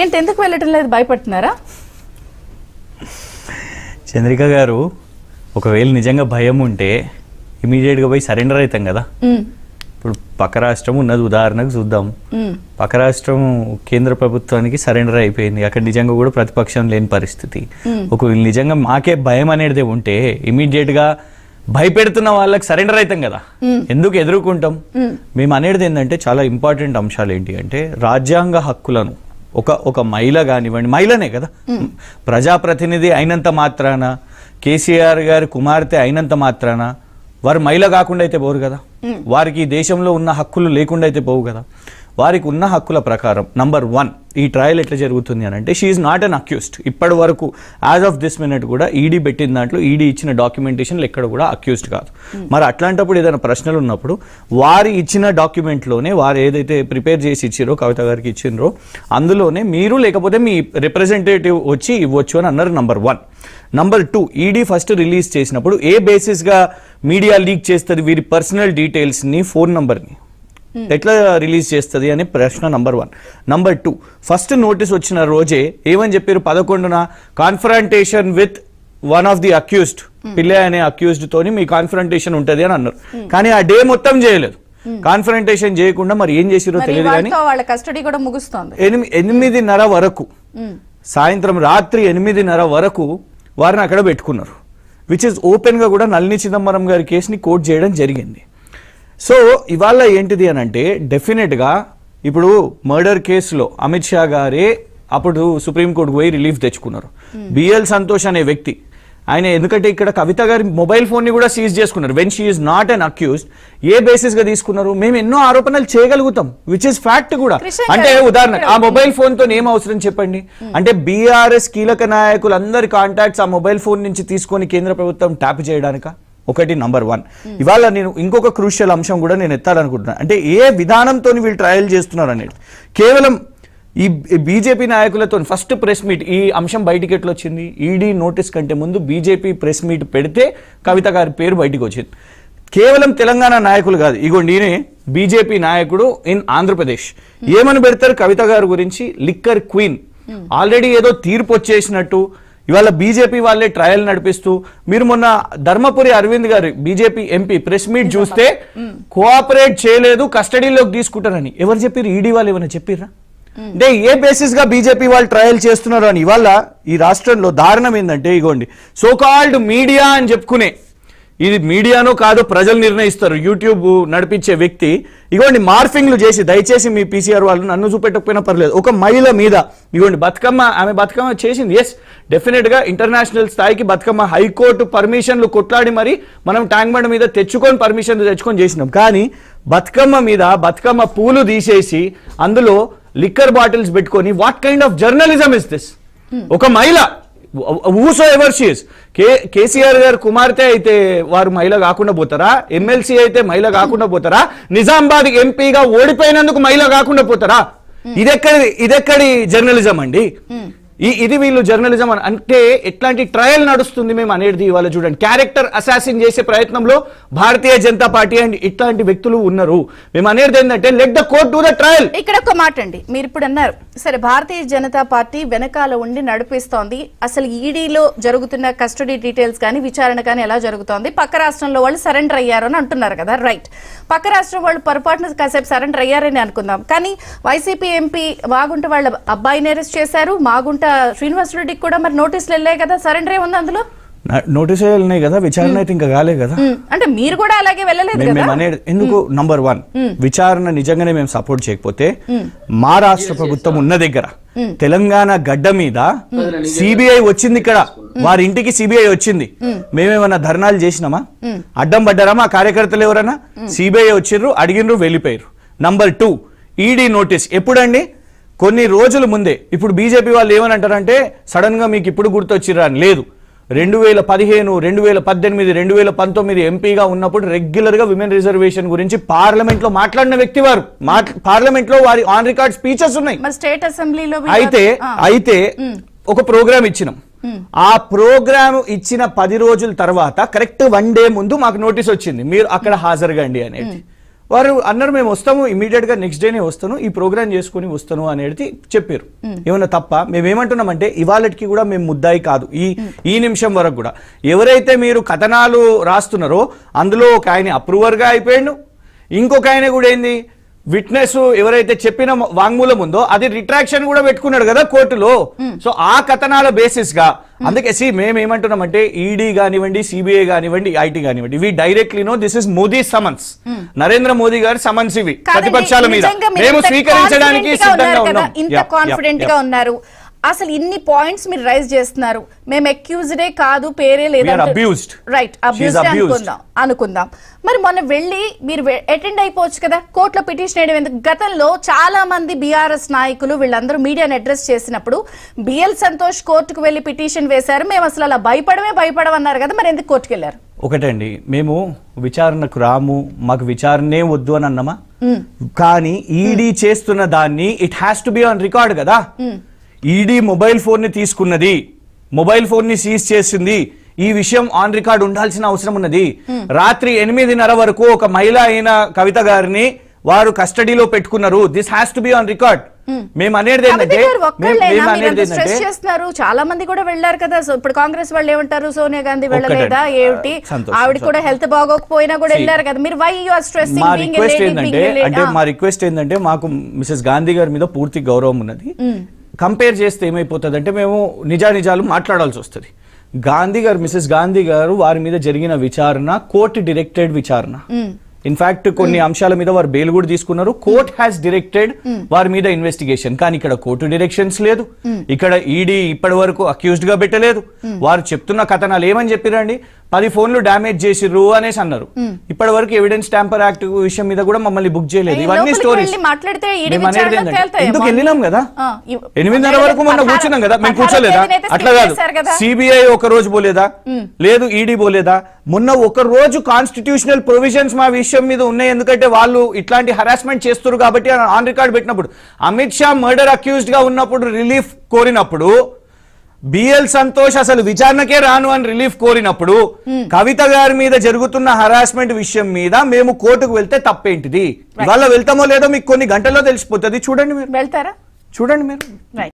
ఏంటి ఎందుకు వెళ్ళటం లేదు భయపడుతున్నారా చంద్రిక గారు ఒకవేళ నిజంగా భయం ఉంటే ఇమీడియట్గా పోయి సరెండర్ అవుతాం కదా ఇప్పుడు పక్క రాష్ట్రం ఉన్నది ఉదాహరణకు చూద్దాం పక్క రాష్ట్రం కేంద్ర ప్రభుత్వానికి సరెండర్ అయిపోయింది అక్కడ నిజంగా కూడా ప్రతిపక్షం లేని పరిస్థితి ఒకవేళ నిజంగా మాకే భయం అనేది ఉంటే ఇమీడియట్గా భయపెడుతున్న వాళ్ళకి సరెండర్ అవుతాం కదా ఎందుకు ఎదుర్కొంటాం మేము అనేది ఏంటంటే చాలా ఇంపార్టెంట్ అంశాలు ఏంటి అంటే రాజ్యాంగ హక్కులను ఒక ఒక మహిళ కానివ్వండి మహిళనే కదా ప్రజాప్రతినిధి అయినంత మాత్రాన కేసీఆర్ గారి కుమార్తె అయినంత మాత్రాన వారు మహిళ కాకుండా అయితే పోరు కదా వారికి దేశంలో ఉన్న హక్కులు లేకుండా అయితే పోవు కదా వారికి ఉన్న హక్కుల ప్రకారం నంబర్ వన్ ఈ ట్రయల్ ఎట్లా జరుగుతుంది అని అంటే షీఈ్ నాట్ అన్ అక్యూస్డ్ ఇప్పటి వరకు యాజ్ ఆఫ్ దిస్ మినిట్ కూడా ఈడీ e పెట్టిన దాంట్లో ఈడీ e ఇచ్చిన డాక్యుమెంటేషన్లు ఎక్కడ కూడా అక్యూస్డ్ కాదు మరి అట్లాంటప్పుడు ఏదైనా ప్రశ్నలు ఉన్నప్పుడు వారి ఇచ్చిన డాక్యుమెంట్లోనే వారు ఏదైతే ప్రిపేర్ చేసి ఇచ్చిరో కవిత గారికి ఇచ్చినరో అందులోనే మీరు లేకపోతే మీ రిప్రజెంటేటివ్ వచ్చి ఇవ్వచ్చు అని అన్నారు number one number two ED first release చేసినప్పుడు ఏ బేసిస్గా మీడియా లీక్ చేస్తుంది వీరి పర్సనల్ డీటెయిల్స్ని ఫోన్ నంబర్ని Hmm. ఎట్లా రిలీజ్ చేస్తుంది అనే ప్రశ్న number one number two first notice వచ్చిన రోజే ఏమని చెప్పారు పదకొండున confrontation with one of the accused Pillai అనే అక్యూస్డ్ తోని మీ కాన్ఫరంటేషన్ ఉంటది అని అన్నారు hmm. కానీ ఆ డే మొత్తం చేయలేదు కాన్ఫరంటేషన్ hmm. చేయకుండా మరి ఏం చేసిరో తెలియదు కానీ కస్టడీ కూడా ముగుస్తుంది ఎనిమిదిన్నర వరకు సాయంత్రం రాత్రి ఎనిమిదిన్నర వరకు వారిని అక్కడ పెట్టుకున్నారు విచ్ ఇస్ ఓపెన్ గా కూడా నల్ని చిదంబరం గారి కేసుని కోర్టు చేయడం జరిగింది సో ఇవాళ ఏంటిది అని అంటే డెఫినెట్గా ఇప్పుడు మర్డర్ కేసులో అమిత్ షా గారే అప్పుడు సుప్రీంకోర్టు పోయి రిలీఫ్ తెచ్చుకున్నారు hmm. బిఎల్ సంతోష్ అనే వ్యక్తి ఆయన ఎందుకంటే ఇక్కడ కవిత గారి మొబైల్ ఫోన్ని కూడా సీజ్ చేసుకున్నారు when she is not an accused ఏ బేసిస్గా తీసుకున్నారు మేము ఎన్నో ఆరోపణలు చేయగలుగుతాం విచ్ ఇస్ ఫ్యాక్ట్ కూడా అంటే ఉదాహరణ ఆ మొబైల్ ఫోన్తో ఏం అవసరం చెప్పండి hmm. అంటే బీఆర్ఎస్ కీలక నాయకులందరి కాంటాక్ట్స్ ఆ మొబైల్ ఫోన్ నుంచి తీసుకొని కేంద్ర ప్రభుత్వం ట్యాప్ చేయడానికా ఒకటి నంబర్ వన్ ఇవాళ నేను ఇంకొక క్రూషియల్ అంశం కూడా నేను ఎత్తాలనుకుంటున్నాను అంటే ఏ విధానంతో వీళ్ళు ట్రయల్ చేస్తున్నారు అనేది కేవలం ఈ బీజేపీ నాయకులతో ఫస్ట్ ప్రెస్ మీట్ ఈ అంశం బయటికి ఎట్లా వచ్చింది ఈడీ e నోటీస్ కంటే ముందు బీజేపీ ప్రెస్ మీట్ పెడితే కవిత గారి పేరు బయటకు వచ్చింది కేవలం తెలంగాణ నాయకులు కాదు ఇగోండి ఈయనే బీజేపీ నాయకుడు ఇన్ ఆంధ్రప్రదేశ్ ఏమని పెడతారు కవిత గారి గురించి లిక్కర్ క్వీన్ ఆల్రెడీ ఏదో తీర్పు వచ్చేసినట్టు ఇవాళ బీజేపీ వాళ్ళే ట్రయల్ నడిపిస్తూ మీరు మొన్న ధర్మపురి అరవింద్ గారు బీజేపీ ఎంపీ ప్రెస్ మీట్ చూస్తే కోఆపరేట్ చేయలేదు కస్టడీలోకి తీసుకుంటారని ఎవరు చెప్పారు ఈడీ e వాళ్ళు ఏమైనా చెప్పిర్రా అంటే ఏ బేసిస్ గా బీజేపీ వాళ్ళు ట్రయల్ చేస్తున్నారు అని ఇవాళ ఈ రాష్ట్రంలో దారుణం ఏంటంటే ఇగోండి సోకాల్డ్ మీడియా అని చెప్పుకునే ఇది మీడియాను కాదు ప్రజలు నిర్ణయిస్తారు యూట్యూబ్ నడిపించే వ్యక్తి ఇవ్వండి మార్ఫింగ్లు చేసి దయచేసి మీ పీసీఆర్ వాళ్ళు నన్ను చూపెట్టకపోయినా పర్లేదు ఒక మహిళ మీద ఇవ్వండి బతుకమ్మ ఆమె బతుకమ్మ చేసింది ఎస్ డెఫినెట్గా ఇంటర్నేషనల్ స్థాయికి బతుకమ్మ హైకోర్టు పర్మిషన్లు కొట్లాడి మరి మనం ట్యాంక్ బండ్ మీద తెచ్చుకొని పర్మిషన్లు తెచ్చుకొని చేసినాం కానీ బతుకమ్మ మీద బతుకమ్మ పూలు తీసేసి అందులో లిక్కర్ బాటిల్స్ పెట్టుకొని what kind of journalism is this ఒక మహిళ ఊసో ఎవర్ షీస్ కే కేసీఆర్ గారు కుమార్తె అయితే వారు మహిళ కాకుండా పోతారా ఎమ్మెల్సీ అయితే మహిళ కాకుండా పోతారా నిజామాబాద్ ఎంపీగా ఓడిపోయినందుకు మహిళ కాకుండా పోతారా ఇదెక్కడి ఇదెక్కడి జర్నలిజం అండి ఈ ఇది వీళ్ళు జర్నలిజం అని అంటే ఎట్లాంటి ట్రయల్ నడుస్తుంది మేము అనేది ఇవాళ చూడండి క్యారెక్టర్ అసాసిన్ చేసే ప్రయత్నంలో భారతీయ జనతా పార్టీ అండ్ ఇట్లాంటి వ్యక్తులు ఉన్నారు మేము అనేది ఏంటంటే let the court to the trial ఇక్కడ ఒక మాట అండి మీరు ఇప్పుడు అన్నారు సరే భారతీయ జనతా పార్టీ వెనకాల ఉండి నడిపిస్తోంది అసలు ఈడీలో జరుగుతున్న కస్టడీ డీటెయిల్స్ కానీ విచారణ కానీ ఎలా జరుగుతోంది పక్క రాష్ట్రంలో వాళ్ళు సరెండర్ అయ్యారు అని అంటున్నారు కదా రైట్ పక్క రాష్ట్రం వాళ్ళు పొరపాటున కాసేపు సరెండర్ అయ్యారని అనుకుందాం కానీ వైసీపీ ఎంపీ వాగుంట వాళ్ళ అబ్బాయిని అరెస్ట్ చేశారు మాగుంట శ్రీనివాస్ రెడ్డికి కూడా మరి నోటీసులు వెళ్ళాయి కదా సరెండర్ ఉంది అందులో నోటీస్ వెళ్ళినాయి కదా విచారణ అయితే ఇంకా కాలేదు కదా అంటే మీరు కూడా అలాగే వెళ్ళలేదు ఎందుకు నంబర్ వన్ విచారణ నిజంగానే మేము సపోర్ట్ చేయకపోతే మా రాష్ట్ర ప్రభుత్వం ఉన్న దగ్గర తెలంగాణ గడ్డ మీద సిబిఐ వచ్చింది ఇక్కడ వారి ఇంటికి సిబిఐ వచ్చింది మేమేమన్నా ధర్నాలు చేసినామా అడ్డం పడ్డారా మా కార్యకర్తలు ఎవరన్నా సిబిఐ వచ్చిర్రు అడిగినరు వెళ్ళిపోయారు number two ED e notice ఎప్పుడండి కొన్ని రోజుల ముందే ఇప్పుడు బీజేపీ వాళ్ళు ఏమని అంటారంటే సడన్గా మీకు ఇప్పుడు గుర్తొచ్చిరా లేదు రెండు వేల పదిహేను రెండు వేల పద్దెనిమిది రెండు వేల పంతొమ్మిది ఎంపీగా ఉన్నప్పుడు రెగ్యులర్గా విమెన్ రిజర్వేషన్ గురించి పార్లమెంట్లో మాట్లాడిన వ్యక్తి వారు పార్లమెంట్లో వారి ఆన్ రికార్డ్ స్పీచెస్ ఉన్నాయి స్టేట్ అసెంబ్లీలో అయితే అయితే ఒక ప్రోగ్రామ్ ఇచ్చినాం ఆ ప్రోగ్రామ్ ఇచ్చిన పది రోజుల తర్వాత కరెక్ట్ వన్ డే ముందు మాకు నోటీస్ వచ్చింది మీరు అక్కడ హాజరు అండి అనేది వారు అన్నారు మేము వస్తాము గా నెక్స్ట్ డేనే వస్తాను ఈ ప్రోగ్రామ్ చేసుకుని వస్తాను అనేది చెప్పారు ఏమన్నా తప్ప మేమేమంటున్నామంటే ఇవాళకి కూడా మేము ముద్దాయి కాదు ఈ ఈ నిమిషం వరకు కూడా ఎవరైతే మీరు కథనాలు రాస్తున్నారో అందులో ఒక ఆయన అప్రూవర్గా అయిపోయాడు ఇంకొక ఆయన కూడా ఏంది విట్నెస్ ఎవరైతే చెప్పిన వాంగ్మూలం ఉందో అది రిట్రాక్షన్ కూడా పెట్టుకున్నాడు కదా కోర్టులో సో ఆ కథనాల బేసిస్ గా అందుకే సి మేము అంటే ఈడీ కానివ్వండి సిబిఐ కానివ్వండి ఐటీ కానివ్వండి ఇవి directly no this is Modi summons Narendra Modi గారి సమన్స్ ఇవి ప్రతిపక్షాల మీద మేము స్వీకరించడానికి సిద్ధంగా ఉన్నాం కాన్ఫిడెంట్ గా ఉన్నారు అసలు ఇన్ని పాయింట్స్ మీరు రైజ్ చేస్తున్నారు మేము అక్యూజ్డే కాదు పేరే లేదు రైట్ అబ్యూజ్డ్ అనుకుందాం అనుకుందాం మరి మొన్న వెళ్ళి మీరు అటెండ్ అయిపోవచ్చు కదా కోర్టులో పిటిషన్ వేయడం ఎందుకు గతంలో చాలా మంది బీఆర్ఎస్ నాయకులు వీళ్ళందరూ మీడియాను అడ్రస్ చేసినప్పుడు బిఎల్ సంతోష్ కోర్టుకు వెళ్ళి పిటిషన్ వేశారు మేము అసలు అలా భయపడమే భయపడమన్నారు కదా మరి ఎందుకు కోర్టుకు వెళ్ళారు ఒకటండి మేము విచారణకు రాము మాకు విచారణే వద్దు అని అన్నమా కానీ ఈడీ e చేస్తున్న దాన్ని it has to be on record కదా ఈడీ మొబైల్ ఫోన్ని తీసుకున్నది మొబైల్ ఫోన్ని సీజ్ చేసింది ఈ విషయం ఆన్ రికార్డ్ ఉండాల్సిన అవసరం ఉన్నది రాత్రి ఎనిమిదిన్నర వరకు ఒక మహిళ అయిన కవిత గారిని వారు కస్టడీలో పెట్టుకున్నారు this has to be on record మేము అనేది చేస్తున్నారు చాలా మంది కూడా వెళ్ళారు కదా ఇప్పుడు కాంగ్రెస్ వాళ్ళు ఏమంటారు సోనియా గాంధీ వెళ్ళలేదా ఏమిటి ఆవిడ కూడా హెల్త్ బాగోకపోయినా కూడా వెళ్ళారు కదా మీరు వై యు స్ట్రెస్ మా రిక్వెస్ట్ ఏంటంటే అంటే మా రిక్వెస్ట్ ఏంటంటే మాకు మిసెస్ గాంధీ గారి మీద పూర్తి గౌరవం ఉన్నది కంపేర్ చేస్తే ఏమైపోతుంది అంటే మేము నిజానిజాలు మాట్లాడాల్సి వస్తుంది గాంధీ గారు మిస్సెస్ గాంధీ గారు వారి మీద జరిగిన విచారణ కోర్టు డిరెక్టెడ్ విచారణ ఇన్ఫాక్ట్ కొన్ని అంశాల మీద వారు బెయిల్ కూడా తీసుకున్నారు కోర్ట్ హ్యాస్ డిరెక్టెడ్ వారి మీద ఇన్వెస్టిగేషన్ కానీ ఇక్కడ కోర్టు డిరెక్షన్స్ లేదు ఇక్కడ ఈడీ e ఇప్పటి వరకు అక్యూజ్డ్ గా పెట్టలేదు వారు చెప్తున్న కథనాలు ఏమని చెప్పిరండి పది ఫోన్లు డామేజ్ చేసిర్రు అనేసి అన్నారు ఇప్పటి వరకు ఎవిడెన్స్ ట్యాంపర్ యాక్ట్ విషయం మీద కూడా మమ్మల్ని బుక్ చేయలేదు ఇవన్నీ స్టోరీస్ ఎందుకు వెళ్ళినాం కదా ఎనిమిదిన్నర వరకు మొన్న కూర్చున్నాం కదా మేము కూర్చోలేదా అట్లా కాదు సిబిఐ ఒక రోజు పోలేదా లేదు ఈడీ e పోలేదా మొన్న ఒక రోజు కాన్స్టిట్యూషనల్ ప్రొవిజన్స్ మా విషయం మీద ఉన్నాయి ఎందుకంటే వాళ్ళు ఇట్లాంటి హరాస్మెంట్ చేస్తున్నారు కాబట్టి ఆన్ రికార్డ్ పెట్టినప్పుడు అమిత్ షా మర్డర్ అక్యూజ్డ్ గా ఉన్నప్పుడు రిలీఫ్ కోరినప్పుడు బిఎల్ సంతోష్ అసలు విచారణకే రాను అని రిలీఫ్ కోరినప్పుడు కవిత గారి మీద జరుగుతున్న హరాస్మెంట్ విషయం మీద మేము కోర్టుకు వెళ్తే తప్పేంటిది వాళ్ళ వెళ్తామో లేదో మీకు కొన్ని గంటల్లో తెలిసిపోతుంది చూడండి మీరు వెళ్తారా చూడండి మీరు